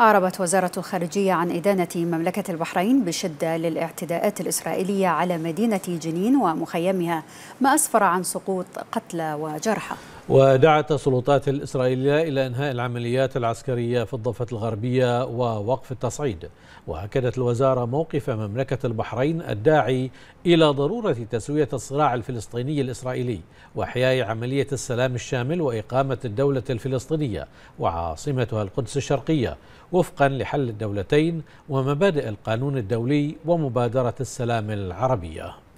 أعربت وزارة الخارجية عن إدانة مملكة البحرين بشدة للاعتداءات الإسرائيلية على مدينة جنين ومخيمها ما أسفر عن سقوط قتلى وجرحى ودعت السلطات الإسرائيلية إلى إنهاء العمليات العسكرية في الضفة الغربية ووقف التصعيد وأكدت الوزارة موقف مملكة البحرين الداعي إلى ضرورة تسوية الصراع الفلسطيني الإسرائيلي وإحياء عملية السلام الشامل وإقامة الدولة الفلسطينية وعاصمتها القدس الشرقية وفقا لحل الدولتين ومبادئ القانون الدولي ومبادرة السلام العربية